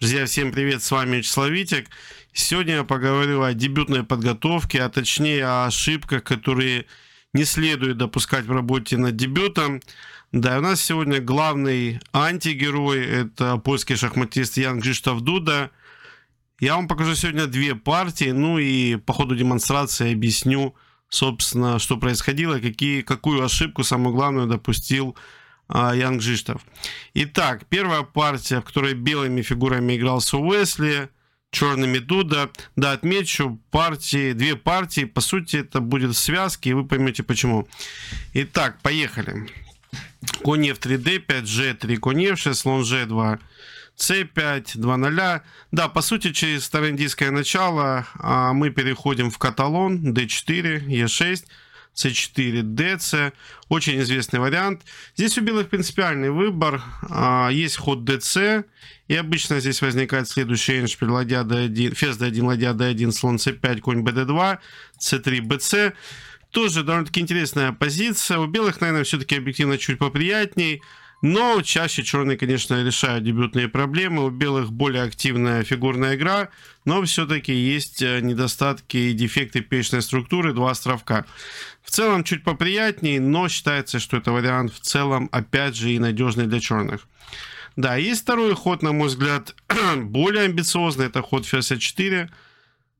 Друзья, всем привет, с вами Вячеслав Витек. Сегодня я поговорю о дебютной подготовке, а точнее о ошибках, которые не следует допускать в работе над дебютом. Да, у нас сегодня главный антигерой, это польский шахматист Ян Криштоф Дуда. Я вам покажу сегодня две партии, ну и по ходу демонстрации объясню, собственно, что происходило, какие, какую ошибку, самую главную, допустил а, янгжистов. Итак, первая партия, в которой белыми фигурами игрался Уэсли, черными Дуда. Да, отмечу, партии, две партии, по сути, это будет связки, и вы поймете почему. Итак, поехали. Конь f3d, 5g, 3 конь f6, слон g2, c5, 2 0. Да, по сути, через староиндийское начало а, мы переходим в каталон, d4, e6, c4, dc. Очень известный вариант. Здесь у белых принципиальный выбор. А, есть ход dc. И обычно здесь возникает следующий эндшпиль. Ладья d1, ферзь d1, ладья d1, слон c5, конь bd2, c3, bc. Тоже довольно-таки интересная позиция. У белых, наверное, все-таки объективно чуть поприятней. Но чаще черные, конечно, решают дебютные проблемы. У белых более активная фигурная игра, но все-таки есть э, недостатки и дефекты печной структуры, два островка. В целом чуть поприятнее, но считается, что это вариант в целом, опять же, и надежный для черных. Да, есть второй ход, на мой взгляд, более амбициозный. Это ход ферзь а4.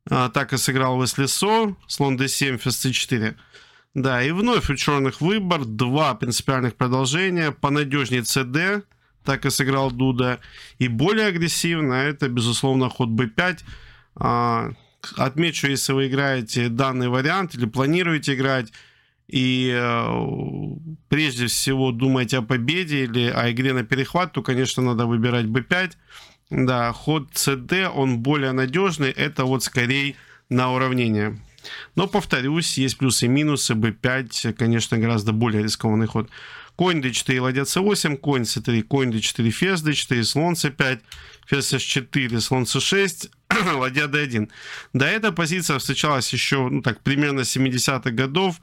так и сыграл Веслисо, слон d7, ферзь c4. Да, и вновь у черных выбор. Два принципиальных продолжения. Понадежнее CD, так и сыграл Дуда. И более агрессивно, это, безусловно, ход b5. А, отмечу, если вы играете данный вариант или планируете играть, и э, прежде всего думаете о победе или о игре на перехват, то, конечно, надо выбирать b5. Да, ход cd, он более надежный, это вот скорее на уравнение. Но, повторюсь, есть плюсы и минусы. B5, конечно, гораздо более рискованный ход. Конь d4, ладья c8, конь c3, конь d4, ферзь d4, слон c5, ферзь h4, слон c6, ладья d1. да эта позиция встречалась еще, ну так, примерно 70-х годов.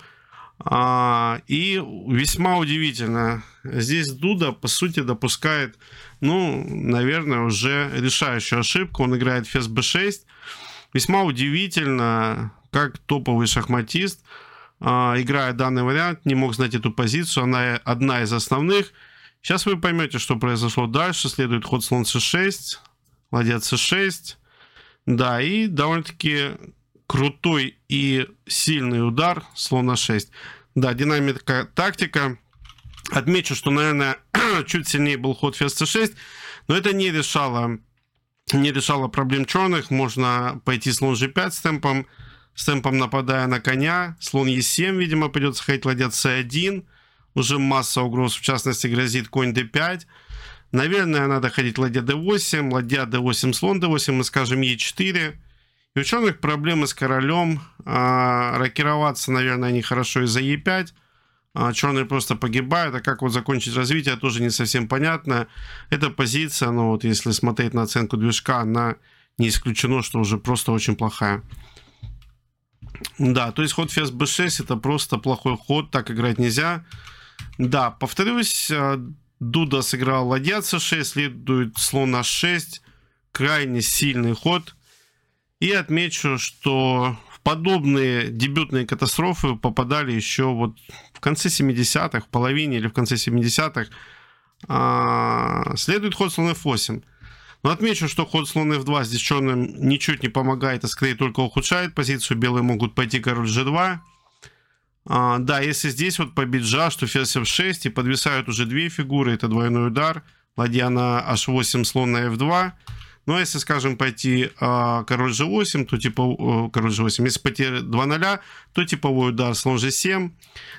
А, и весьма удивительно, здесь Дуда, по сути, допускает, ну, наверное, уже решающую ошибку. Он играет ферзь b6. Весьма удивительно, как топовый шахматист, а, играя данный вариант, не мог знать эту позицию, она одна из основных. Сейчас вы поймете, что произошло дальше. Следует ход слон c6, ладья c6. Да, и довольно-таки крутой и сильный удар слона 6. Да, динамика тактика. Отмечу, что, наверное, чуть сильнее был ход ферзь c6, но это не решало, не решало проблем черных. Можно пойти слон g5 с темпом с темпом нападая на коня. Слон Е7, видимо, придется ходить ладья С1. Уже масса угроз, в частности, грозит конь d5. Наверное, надо ходить ладья d8, ладья d8, слон d8, мы скажем e4. И у черных проблемы с королем. А, рокироваться, наверное, они хорошо из-за e5. А, черные просто погибают, а как вот закончить развитие, тоже не совсем понятно. Эта позиция, ну вот если смотреть на оценку движка, она не исключено, что уже просто очень плохая. Да, то есть ход ферзь b6 это просто плохой ход, так играть нельзя. Да, повторюсь, э, Дуда сыграл ладья c6, следует слон h6, крайне сильный ход. И отмечу, что в подобные дебютные катастрофы попадали еще вот в конце 70-х, в половине или в конце 70-х. А, следует ход слон f8. Но отмечу, что ход слон f2 здесь черным ничуть не помогает, а скорее только ухудшает позицию. Белые могут пойти король g2. А, да, если здесь вот побить жа, что ферзь f6, и подвисают уже две фигуры, это двойной удар. Ладья на h8, слон на f2. Но если, скажем, пойти а, король g8, то типа э, король g8, если пойти 2 0, то типовой удар слон g7.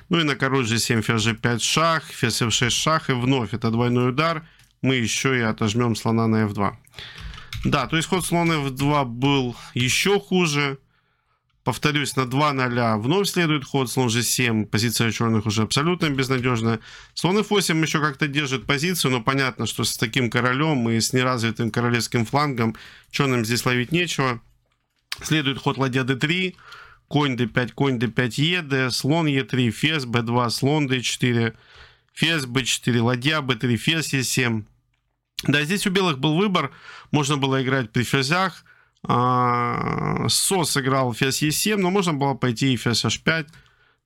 Ну и на король g7, ферзь g5 шах, ферзь f6 шах, и вновь это двойной удар мы еще и отожмем слона на f2. Да, то есть ход слона f2 был еще хуже. Повторюсь, на 2 0 вновь следует ход, слон g7, позиция черных уже абсолютно безнадежная. Слон f8 еще как-то держит позицию, но понятно, что с таким королем и с неразвитым королевским флангом черным здесь ловить нечего. Следует ход ладья d3, конь d5, конь d5, ед, слон e3, ферзь b2, слон d4, ферзь b4, ладья b3, ферзь e7. Да, здесь у белых был выбор, можно было играть при ферзях, а, Со сыграл ферзь Е7, но можно было пойти и ферзь H5,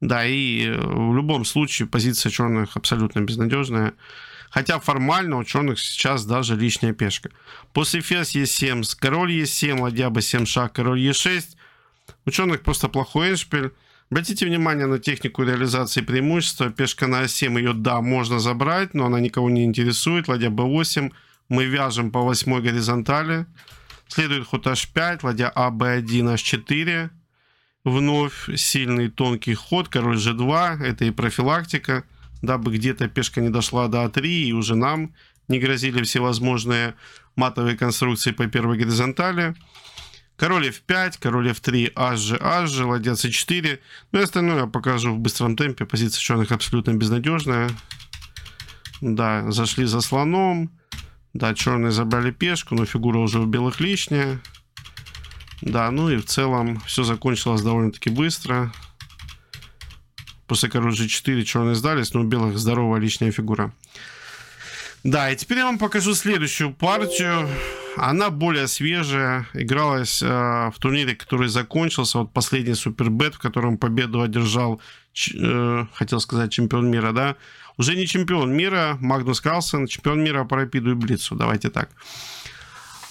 да, и э, в любом случае позиция черных абсолютно безнадежная. Хотя формально у черных сейчас даже лишняя пешка. После ферзь Е7, король Е7, ладья Б7 шаг, король Е6. У черных просто плохой эншпиль. Обратите внимание на технику реализации преимущества. Пешка на А7, ее, да, можно забрать, но она никого не интересует. Ладья Б8, мы вяжем по восьмой горизонтали. Следует ход h5, ладья а, b1, h4. Вновь сильный тонкий ход, король g2, это и профилактика, дабы где-то пешка не дошла до а3, и уже нам не грозили всевозможные матовые конструкции по первой горизонтали. Король f5, король f3, hg, hg, ладья c4. Ну и остальное я покажу в быстром темпе. Позиция черных абсолютно безнадежная. Да, зашли за слоном. Да, черные забрали пешку, но фигура уже у белых лишняя. Да, ну и в целом все закончилось довольно-таки быстро. После король g4 черные сдались, но у белых здоровая лишняя фигура. Да, и теперь я вам покажу следующую партию. Она более свежая. Игралась э, в турнире, который закончился. Вот последний супербет, в котором победу одержал, ч, э, хотел сказать, чемпион мира, да, уже не чемпион мира Магнус Карлсон, чемпион мира по рапиду и блицу, давайте так.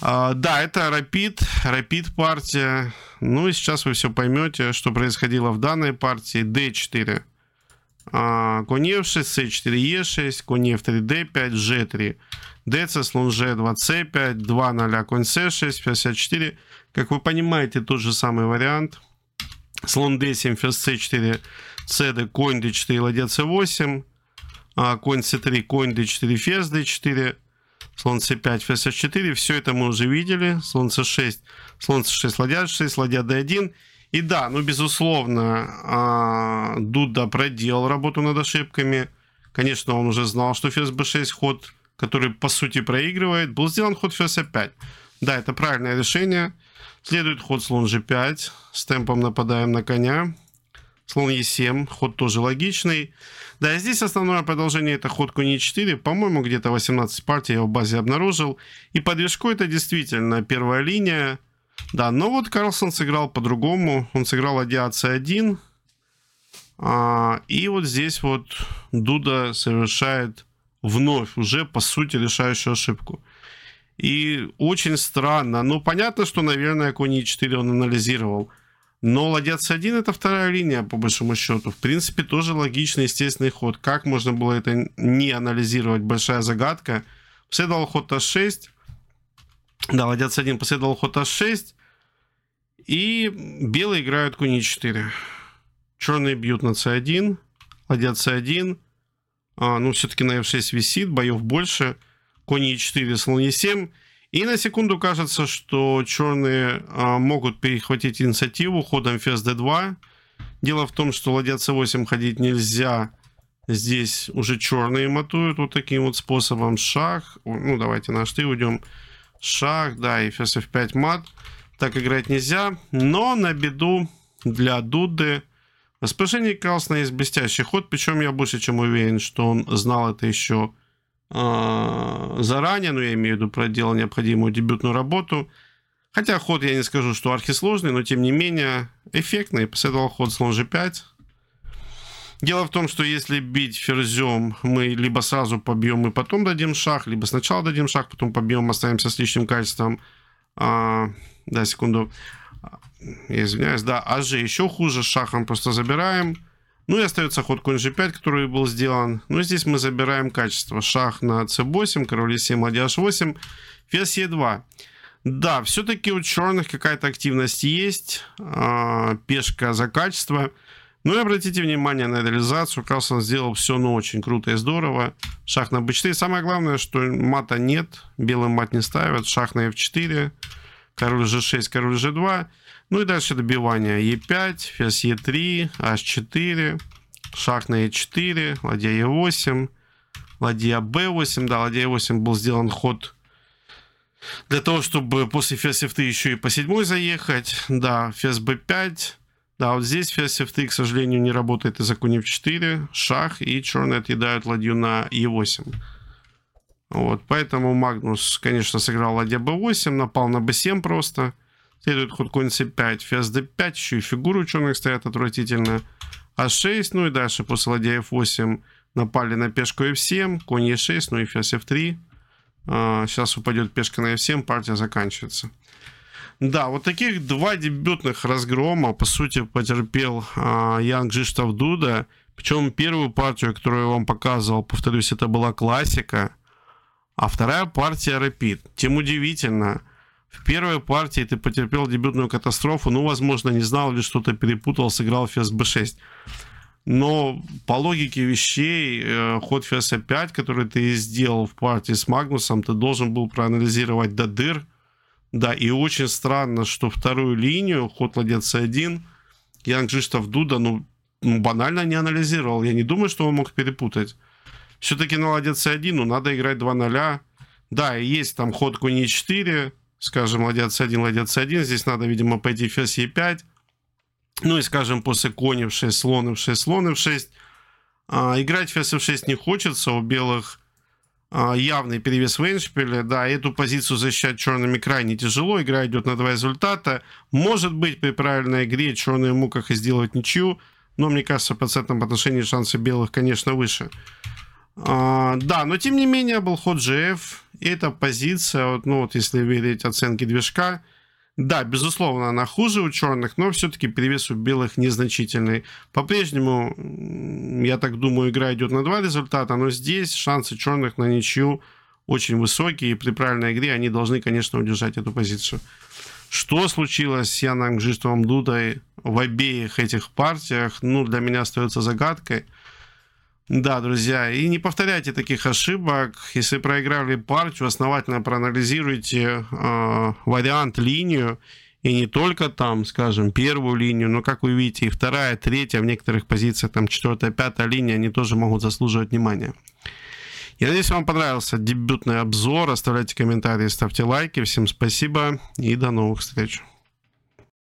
А, да, это рапид, рапид партия. Ну и сейчас вы все поймете, что происходило в данной партии. D4, а, конь F6, C4, E6, конь F3, D5, G3, DC, слон G2, C5, 2 0, конь C6, 54. Как вы понимаете, тот же самый вариант. Слон D7, ферзь C4, CD, конь D4, ладья C8, а, конь c3, конь d4, ферзь d4, слон c5, ферзь h4. Все это мы уже видели. Слон c6, слон c6, ладья h6, ладья d1. И да, ну, безусловно, а, Дуда проделал работу над ошибками. Конечно, он уже знал, что ферзь b6 ход, который, по сути, проигрывает. Был сделан ход ферзь a5. А да, это правильное решение. Следует ход слон g5. С темпом нападаем на коня слон Е7, ход тоже логичный. Да, здесь основное продолжение это ход конь Е4. По-моему, где-то 18 партий я в базе обнаружил. И по движку это действительно первая линия. Да, но вот Карлсон сыграл по-другому. Он сыграл ладья С1. А, и вот здесь вот Дуда совершает вновь уже, по сути, решающую ошибку. И очень странно. Ну, понятно, что, наверное, конь Е4 он анализировал. Но ладец один это вторая линия, по большому счету. В принципе, тоже логичный, естественный ход. Как можно было это не анализировать? Большая загадка. Последовал ход А6. Да, ладец 1 последовал ход А6. И белые играют конь Е4. Черные бьют на С1. ладья С1. А, ну, все-таки на F6 висит, боев больше. кони Е4, слон Е7. И на секунду кажется, что черные а, могут перехватить инициативу ходом ферзь d2. Дело в том, что ладья c8 ходить нельзя. Здесь уже черные матуют вот таким вот способом. Шах. Ну, давайте на шты уйдем. Шах, да, и ферзь f5 мат. Так играть нельзя. Но на беду для Дуды... Спасение Калсна есть блестящий ход, причем я больше чем уверен, что он знал это еще а, заранее, но ну, я имею в виду, проделал необходимую дебютную работу. Хотя ход, я не скажу, что архисложный, но тем не менее эффектный. Последовал ход слон g5. Дело в том, что если бить ферзем, мы либо сразу побьем и потом дадим шаг, либо сначала дадим шаг, потом побьем, оставимся с лишним качеством. А, да, секунду. А, я извиняюсь, да, а же еще хуже, шахом просто забираем. Ну и остается ход конь g5, который был сделан. Ну и здесь мы забираем качество. Шах на c8, король e7, ладья h8, ферзь e2. Да, все-таки у черных какая-то активность есть. А, пешка за качество. Ну и обратите внимание на реализацию. Карлсон сделал все, ну, очень круто и здорово. Шах на b4. Самое главное, что мата нет. Белый мат не ставят. Шах на f4. Король g6, король g2. Ну и дальше добивание Е5, ферзь Е3, H4, шах на Е4, ладья Е8, ладья Б8. Да, ладья Е8 был сделан ход для того, чтобы после ферзь F3 еще и по седьмой заехать. Да, ферзь B5. Да, вот здесь ферзь F3, к сожалению, не работает из-за конь F4, шах, и черные отъедают ладью на E8. Вот, поэтому Магнус, конечно, сыграл ладья b8, напал на b7 просто. Следует ход конь c5, ферзь d5, еще и фигуры ученых стоят отвратительно. а6, ну и дальше после ладья f8 напали на пешку f7, конь e6, ну и ферзь f3. А, сейчас упадет пешка на f7, партия заканчивается. Да, вот таких два дебютных разгрома, по сути, потерпел а, Ян жиштов Дуда. Причем первую партию, которую я вам показывал, повторюсь, это была классика. А вторая партия Рапид. Тем удивительно – в первой партии ты потерпел дебютную катастрофу, ну, возможно, не знал или что-то перепутал, сыграл ферзь b6. Но по логике вещей, э, ход ферзь a5, который ты сделал в партии с Магнусом, ты должен был проанализировать до дыр. Да, и очень странно, что вторую линию, ход ладья с 1 Ян Кшиштов Дуда, ну, ну, банально не анализировал. Я не думаю, что он мог перепутать. Все-таки на ладья с 1 ну, надо играть 2 0 Да, И есть там ход куни e4, Скажем, ладья c1, ладья c1. Здесь надо, видимо, пойти ферзь e5. Ну и, скажем, после конь f6, слон f6, слон f6. А, играть ферзь f6 не хочется. У белых а, явный перевес в Эйншпиле. Да, эту позицию защищать черными крайне тяжело. Игра идет на два результата. Может быть, при правильной игре черные в муках и сделать ничью. Но мне кажется, в процентном отношении шансы белых, конечно, выше. А, да, но тем не менее был ход GF эта позиция, вот, ну вот если верить оценке движка, да, безусловно, она хуже у черных, но все-таки перевес у белых незначительный. По-прежнему, я так думаю, игра идет на два результата, но здесь шансы черных на ничью очень высокие, и при правильной игре они должны, конечно, удержать эту позицию. Что случилось с Яном Гжистовым Дудой в обеих этих партиях, ну, для меня остается загадкой – да, друзья, и не повторяйте таких ошибок. Если проиграли партию, основательно проанализируйте э, вариант, линию, и не только там, скажем, первую линию, но, как вы видите, и вторая, третья, в некоторых позициях, там, четвертая, пятая линия, они тоже могут заслуживать внимания. Я надеюсь, вам понравился дебютный обзор. Оставляйте комментарии, ставьте лайки. Всем спасибо и до новых встреч.